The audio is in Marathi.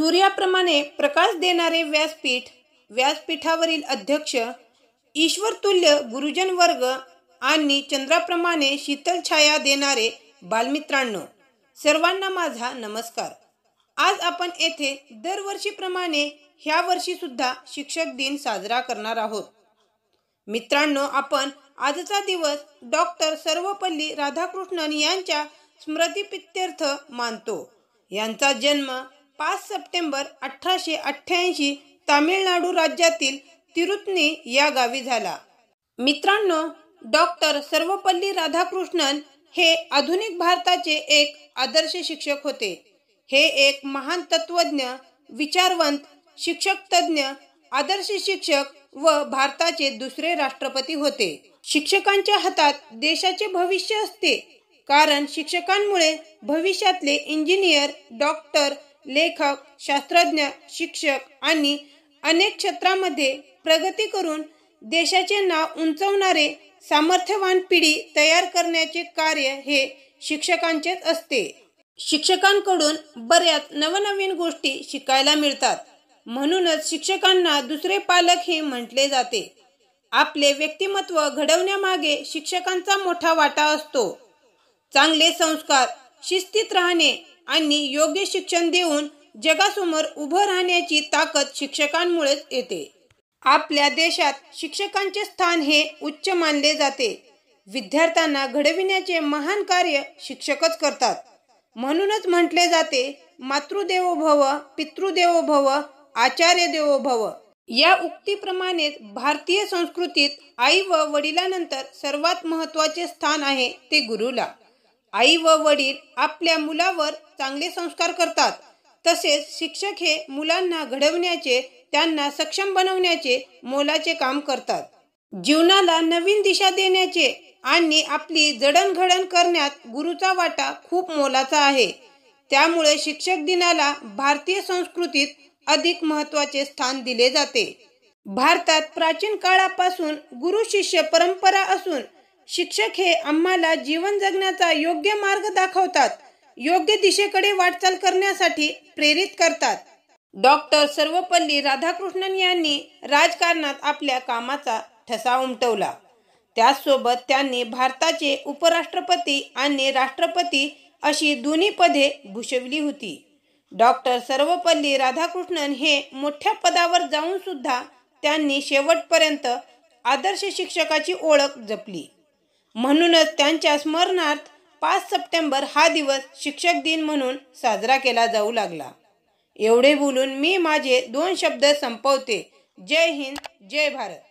सूर्याप्रमाणे प्रकाश देणारे व्यासपीठ व्यासपीठावरील अध्यक्ष ईश्वरतुल्य गुरुजन वर्ग आणि चंद्राप्रमाणे शीतल छाया देणारे बालमित्रांनो सर्वांना माझा नमस्कार आज आपण येथे दरवर्षीप्रमाणे ह्या वर्षी सुद्धा शिक्षक दिन साजरा करणार आहोत मित्रांनो आपण आजचा दिवस डॉक्टर सर्वपल्ली राधाकृष्णन यांच्या स्मृतिपित्यर्थ मानतो यांचा जन्म पाच सप्टेंबर अठराशे अठ्ठ्याऐंशी तामिळनाडू राज्यातील तिरुतनी या गावी झाला मित्रांनो डॉक्टर सर्वपल्ली राधाकृष्णन हे आधुनिक भारताचे एक आदर्श शिक्षक होते हे एक महान तत्वज्ञ विचारवंत शिक्षक तज्ज्ञ आदर्श शिक्षक व भारताचे दुसरे राष्ट्रपती होते शिक्षकांच्या हातात देशाचे भविष्य असते कारण शिक्षकांमुळे भविष्यातले इंजिनियर डॉक्टर लेखक शास्त्रज्ञ शिक्षक आणि अनेक क्षेत्रामध्ये प्रगती करून देशाचे नाव उंचवणारे सामर्थ्यवान पिढी तयार करण्याचे कार्य हे शिक्षकांचेच असते शिक्षकांकडून बऱ्याच नवनवीन गोष्टी शिकायला मिळतात म्हणूनच शिक्षकांना दुसरे पालक हे म्हटले जाते आपले व्यक्तिमत्व घडवण्यामागे शिक्षकांचा मोठा वाटा असतो चांगले संस्कार शिस्तीत राहणे आणि योग्य शिक्षण देऊन जगासमोर उभं राहण्याची ताकद शिक्षकांमुळेच येते आपल्या देशात शिक्षकांचे स्थान हे उच्च मानले जाते विद्यार्थ्यांना घडविण्याचे महान कार्य शिक्षकच करतात म्हणूनच म्हटले जाते मातृदेवो भव पितृदेवो भव आचार्य देवो भव या उक्तीप्रमाणेच भारतीय संस्कृतीत आई व वडिलानंतर सर्वात महत्वाचे स्थान आहे ते गुरुला आई व वडील आपल्या मुलावर चांगले संस्कार करतात तसेच शिक्षक हे मुलांना घडवण्याचे त्यांना सक्षम बनवण्याचे मोलाचे काम करतात जीवनाला नवीन दिशा देण्याचे आणि आपली जडणघडण करण्यात गुरुचा वाटा खूप मोलाचा आहे त्यामुळे शिक्षक दिनाला भारतीय संस्कृतीत अधिक महत्वाचे स्थान दिले जाते भारतात प्राचीन काळापासून गुरु शिष्य परंपरा असून शिक्षक हे आम्हाला जीवन जगण्याचा योग्य मार्ग दाखवतात योग्य दिशेकडे वाटचाल करण्यासाठी प्रेरित करतात डॉक्टर सर्वपल्ली राधाकृष्णन यांनी राजकारणात आपल्या कामाचा ठसा उमटवला त्याचसोबत त्यांनी भारताचे उपराष्ट्रपती आणि राष्ट्रपती अशी दोन्ही पदे भूषवली होती डॉक्टर सर्वपल्ली राधाकृष्णन हे मोठ्या पदावर जाऊन सुद्धा त्यांनी शेवटपर्यंत आदर्श शिक्षकाची ओळख जपली म्हणूनच त्यांच्या स्मरणार्थ पाच सप्टेंबर हा दिवस शिक्षक दिन म्हणून साजरा केला जाऊ लागला एवढे बोलून मी माझे दोन शब्द संपवते जय हिंद जय भारत